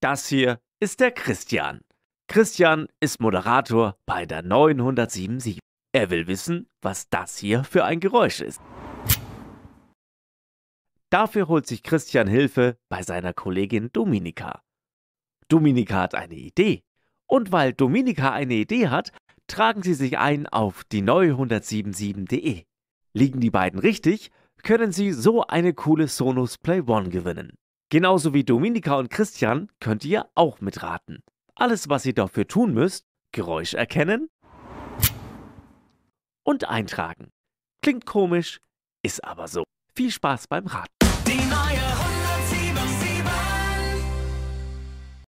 das hier ist der Christian. Christian ist Moderator bei der 977. Er will wissen, was das hier für ein Geräusch ist. Dafür holt sich Christian Hilfe bei seiner Kollegin Dominika. Dominika hat eine Idee. Und weil Dominika eine Idee hat, tragen Sie sich ein auf die 977.de. Liegen die beiden richtig, können Sie so eine coole Sonos Play One gewinnen. Genauso wie Dominika und Christian könnt ihr auch mitraten. Alles, was ihr dafür tun müsst, Geräusch erkennen und eintragen. Klingt komisch, ist aber so. Viel Spaß beim Raten.